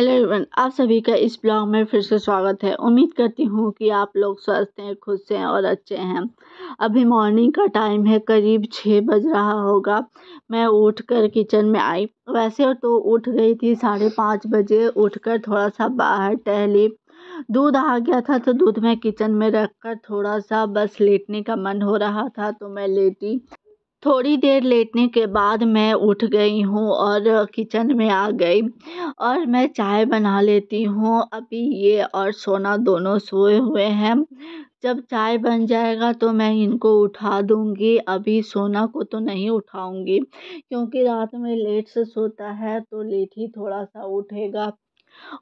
Hello everyone आप सभी का इस ब्लॉग में फिर से स्वागत है उम्मीद करती हूँ कि आप लोग स्वस्थ हैं खुश हैं और अच्छे हैं अभी मॉर्निंग का टाइम है करीब छः बज रहा होगा मैं उठकर किचन में आई वैसे तो उठ गई थी साढ़े पाँच बजे उठकर थोड़ा सा बाहर टहली दूध आ गया था तो दूध मैं किचन में रख कर थोड़ा सा बस लेटने का मन हो रहा था तो मैं लेटी थोड़ी देर लेटने के बाद मैं उठ गई हूँ और किचन में आ गई और मैं चाय बना लेती हूँ अभी ये और सोना दोनों सोए हुए हैं जब चाय बन जाएगा तो मैं इनको उठा दूँगी अभी सोना को तो नहीं उठाऊँगी क्योंकि रात में लेट से सोता है तो लेट ही थोड़ा सा उठेगा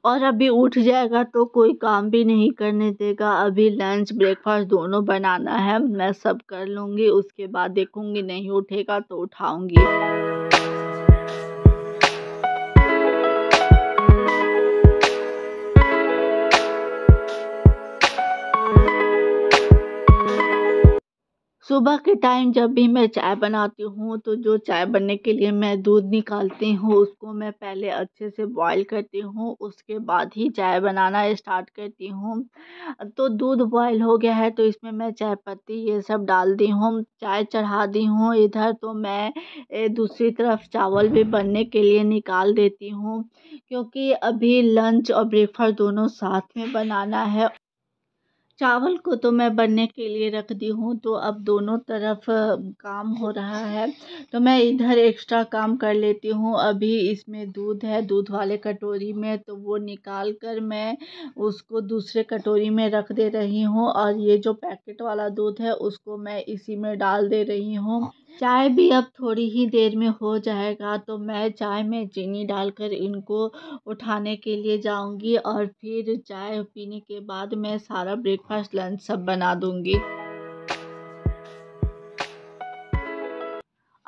और अभी उठ जाएगा तो कोई काम भी नहीं करने देगा अभी लंच ब्रेकफास्ट दोनों बनाना है मैं सब कर लूँगी उसके बाद देखूँगी नहीं उठेगा तो उठाऊँगी सुबह के टाइम जब भी मैं चाय बनाती हूँ तो जो चाय बनने के लिए मैं दूध निकालती हूँ उसको मैं पहले अच्छे से बॉईल करती हूँ उसके बाद ही चाय बनाना स्टार्ट करती हूँ तो दूध बॉईल हो गया है तो इसमें मैं चाय पत्ती ये सब डाल दी हूँ चाय चढ़ा दी हूँ इधर तो मैं दूसरी तरफ चावल भी बनने के लिए निकाल देती हूँ क्योंकि अभी लंच और ब्रेकफास्ट दोनों साथ में बनाना है चावल को तो मैं बनने के लिए रख दी हूँ तो अब दोनों तरफ काम हो रहा है तो मैं इधर एक्स्ट्रा काम कर लेती हूँ अभी इसमें दूध है दूध वाले कटोरी में तो वो निकाल कर मैं उसको दूसरे कटोरी में रख दे रही हूँ और ये जो पैकेट वाला दूध है उसको मैं इसी में डाल दे रही हूँ चाय भी अब थोड़ी ही देर में हो जाएगा तो मैं चाय में चीनी डालकर इनको उठाने के लिए जाऊंगी और फिर चाय पीने के बाद मैं सारा ब्रेकफास्ट लंच सब बना दूंगी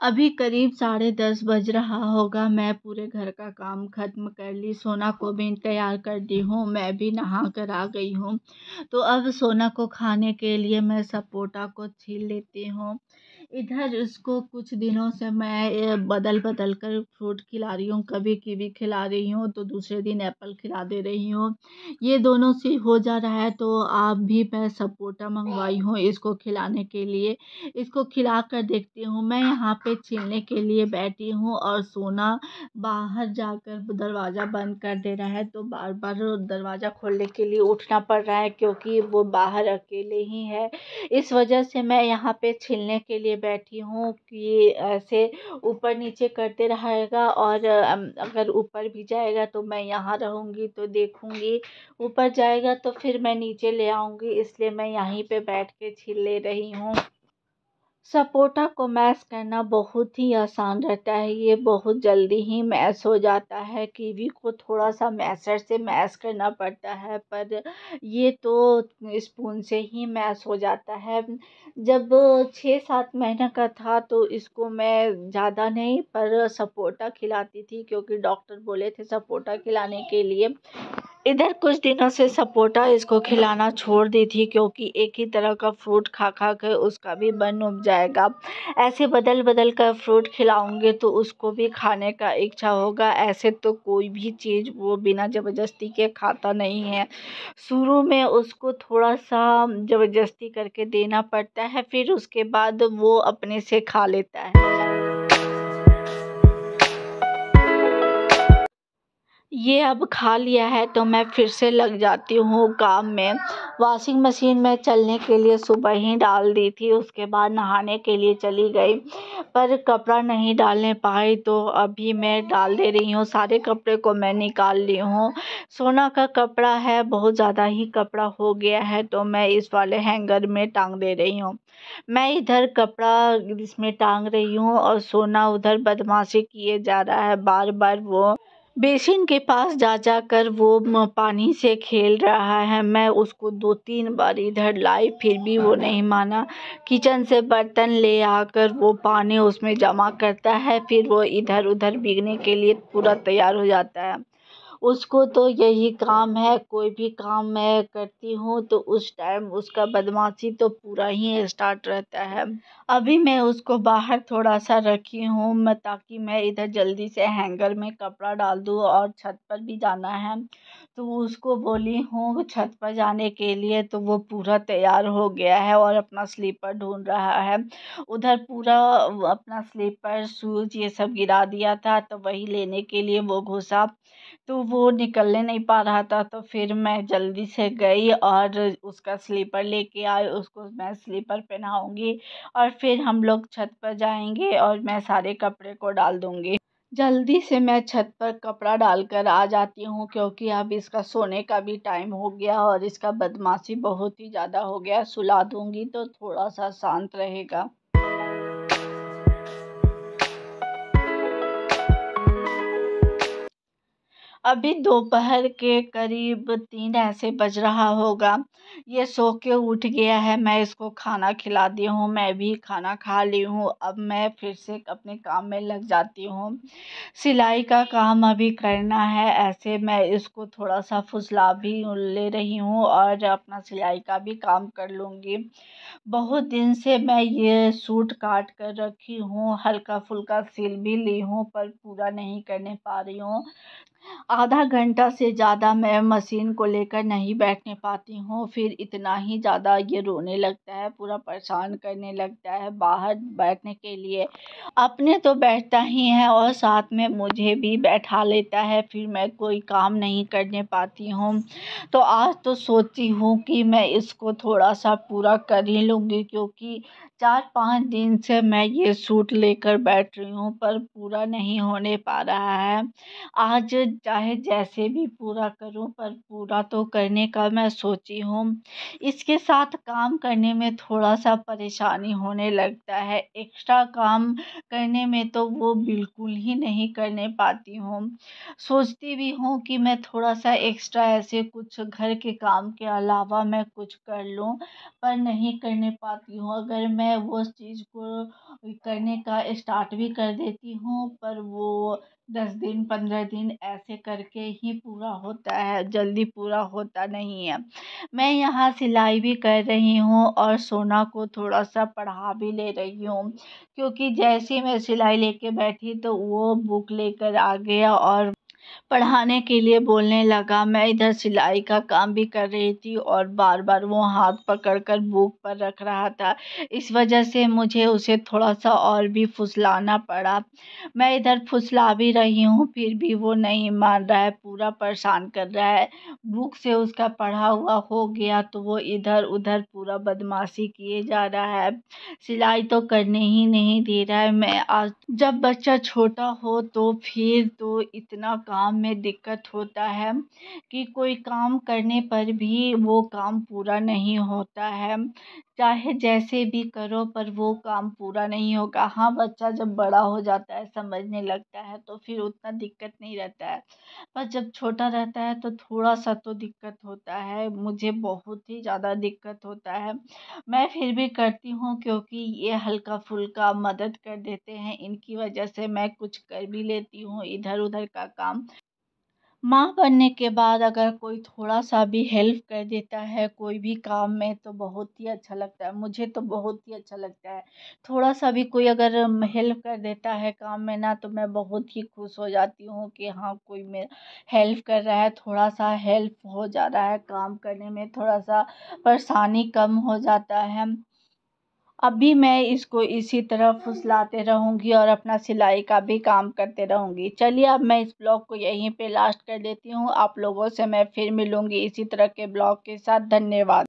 अभी करीब साढ़े दस बज रहा होगा मैं पूरे घर का काम ख़त्म कर ली सोना को भी तैयार कर दी हूँ मैं भी नहा कर आ गई हूँ तो अब सोना को खाने के लिए मैं सपोटा को छील लेती हूँ इधर उसको कुछ दिनों से मैं बदल बदल कर फ्रूट खिला रही हूँ कभी कीवी खिला रही हूँ तो दूसरे दिन एप्पल खिला दे रही हूँ ये दोनों से हो जा रहा है तो आप भी मैं सपोटा मंगवाई हूँ इसको खिलाने के लिए इसको खिला कर देखती हूँ मैं यहाँ पे छीलने के लिए बैठी हूँ और सोना बाहर जाकर दरवाज़ा बंद कर दे रहा है तो बार बार दरवाज़ा खोलने के लिए उठना पड़ रहा है क्योंकि वो बाहर अकेले ही है इस वजह से मैं यहाँ पर छिलने के लिए बैठी हूँ कि ऐसे ऊपर नीचे करते रहेगा और अगर ऊपर भी जाएगा तो मैं यहाँ रहूँगी तो देखूँगी ऊपर जाएगा तो फिर मैं नीचे ले आऊँगी इसलिए मैं यहीं पे बैठ के छिल ले रही हूँ सपोटा को मैश करना बहुत ही आसान रहता है ये बहुत जल्दी ही मैश हो जाता है कीवी को थोड़ा सा मैसर से मैश करना पड़ता है पर ये तो स्पून से ही मैश हो जाता है जब छः सात महीने का था तो इसको मैं ज़्यादा नहीं पर सपोटा खिलाती थी क्योंकि डॉक्टर बोले थे सपोटा खिलाने के लिए इधर कुछ दिनों से सपोटा इसको खिलाना छोड़ दी थी क्योंकि एक ही तरह का फ्रूट खा खा के उसका भी बन उपजा जाएगा ऐसे बदल बदल कर फ्रूट खिलाऊंगे तो उसको भी खाने का इच्छा होगा ऐसे तो कोई भी चीज़ वो बिना ज़बरदस्ती के खाता नहीं है शुरू में उसको थोड़ा सा ज़बरदस्ती करके देना पड़ता है फिर उसके बाद वो अपने से खा लेता है ये अब खा लिया है तो मैं फिर से लग जाती हूँ काम में वॉशिंग मशीन में चलने के लिए सुबह ही डाल दी थी उसके बाद नहाने के लिए चली गई पर कपड़ा नहीं डालने पाई तो अभी मैं डाल दे रही हूँ सारे कपड़े को मैं निकाल ली हूँ सोना का कपड़ा है बहुत ज़्यादा ही कपड़ा हो गया है तो मैं इस वाले हैंगर में टांग दे रही हूँ मैं इधर कपड़ा इसमें टांग रही हूँ और सोना उधर बदमाशी किए जा रहा है बार बार वो बेसिन के पास जा जाकर वो पानी से खेल रहा है मैं उसको दो तीन बार इधर लाई फिर भी वो हाँ। नहीं माना किचन से बर्तन ले आकर वो पानी उसमें जमा करता है फिर वो इधर उधर भीगने के लिए पूरा तैयार हो जाता है उसको तो यही काम है कोई भी काम मैं करती हूँ तो उस टाइम उसका बदमाशी तो पूरा ही स्टार्ट रहता है अभी मैं उसको बाहर थोड़ा सा रखी हूँ मैं ताकि मैं इधर जल्दी से हैंगर में कपड़ा डाल दूँ और छत पर भी जाना है तो उसको बोली हूँ छत पर जाने के लिए तो वो पूरा तैयार हो गया है और अपना स्लीपर ढूंढ रहा है उधर पूरा अपना स्लीपर शूज ये सब गिरा दिया था तो वही लेने के लिए वो घुसा तो वो निकलने नहीं पा रहा था तो फिर मैं जल्दी से गई और उसका स्लीपर लेके आई उसको मैं स्लीपर पहनाऊँगी और फिर हम लोग छत पर जाएंगे और मैं सारे कपड़े को डाल दूँगी जल्दी से मैं छत पर कपड़ा डालकर आ जाती हूँ क्योंकि अब इसका सोने का भी टाइम हो गया और इसका बदमाशी बहुत ही ज़्यादा हो गया सुला दूँगी तो थोड़ा सा शांत रहेगा अभी दोपहर के करीब तीन ऐसे बज रहा होगा ये सो के उठ गया है मैं इसको खाना खिलाती हूँ मैं भी खाना खा ली हूँ अब मैं फिर से अपने काम में लग जाती हूँ सिलाई का काम अभी करना है ऐसे मैं इसको थोड़ा सा फुसला भी ले रही हूँ और अपना सिलाई का भी काम कर लूँगी बहुत दिन से मैं ये सूट काट कर रखी हूँ हल्का फुल्का सिल भी ली हूँ पर पूरा नहीं करने पा रही हूँ आधा घंटा से ज़्यादा मैं मशीन को लेकर नहीं बैठने पाती हूँ फिर इतना ही ज़्यादा ये रोने लगता है पूरा परेशान करने लगता है बाहर बैठने के लिए अपने तो बैठता ही है और साथ में मुझे भी बैठा लेता है फिर मैं कोई काम नहीं करने पाती हूँ तो आज तो सोचती हूँ कि मैं इसको थोड़ा सा पूरा कर ही लूँगी क्योंकि चार पाँच दिन से मैं ये सूट लेकर बैठ रही हूँ पर पूरा नहीं होने पा रहा है आज चाहे जैसे भी पूरा करूँ पर पूरा तो करने का मैं सोची हूँ इसके साथ काम करने में थोड़ा सा परेशानी होने लगता है एक्स्ट्रा काम करने में तो वो बिल्कुल ही नहीं करने पाती हूँ सोचती भी हूँ कि मैं थोड़ा सा एक्स्ट्रा ऐसे कुछ घर के काम के अलावा मैं कुछ कर लूँ पर नहीं करने पाती हूँ अगर मैं मैं उस चीज़ को करने का स्टार्ट भी कर देती हूँ पर वो दस दिन पंद्रह दिन ऐसे करके ही पूरा होता है जल्दी पूरा होता नहीं है मैं यहाँ सिलाई भी कर रही हूँ और सोना को थोड़ा सा पढ़ा भी ले रही हूँ क्योंकि जैसे मैं सिलाई लेके बैठी तो वो बुक लेकर आ गया और पढ़ाने के लिए बोलने लगा मैं इधर सिलाई का काम भी कर रही थी और बार बार वो हाथ पकड़ कर बुक पर रख रहा था इस वजह से मुझे उसे थोड़ा सा और भी फुसलाना पड़ा मैं इधर फुसला भी रही हूँ फिर भी वो नहीं मान रहा है पूरा परेशान कर रहा है बुक से उसका पढ़ा हुआ हो गया तो वो इधर उधर पूरा बदमाशी किए जा रहा है सिलाई तो करने ही नहीं दे रहा है मैं आज जब बच्चा छोटा हो तो फिर तो इतना काम काम में दिक्कत होता है कि कोई काम करने पर भी वो काम पूरा नहीं होता है चाहे जैसे भी करो पर वो काम पूरा नहीं होगा हाँ बच्चा जब बड़ा हो जाता है समझने लगता है तो फिर उतना दिक्कत नहीं रहता है पर जब छोटा रहता है तो थोड़ा सा तो दिक्कत होता है मुझे बहुत ही ज़्यादा दिक्कत होता है मैं फिर भी करती हूँ क्योंकि ये हल्का फुल्का मदद कर देते हैं इनकी वजह से मैं कुछ कर भी लेती हूँ इधर उधर का काम माँ बनने के बाद अगर कोई थोड़ा सा भी हेल्प कर देता है कोई भी काम में तो बहुत ही अच्छा लगता है मुझे तो बहुत ही अच्छा लगता है थोड़ा सा भी कोई अगर हेल्प कर देता है काम में ना तो मैं बहुत ही खुश हो जाती हूँ कि हाँ कोई मेरा हेल्प कर रहा है थोड़ा सा हेल्प हो जा रहा है काम करने में थोड़ा सा परेशानी कम हो जाता है अभी मैं इसको इसी तरह फुसलाते रहूँगी और अपना सिलाई का भी काम करते रहूँगी चलिए अब मैं इस ब्लॉग को यहीं पे लास्ट कर देती हूँ आप लोगों से मैं फिर मिलूँगी इसी तरह के ब्लॉग के साथ धन्यवाद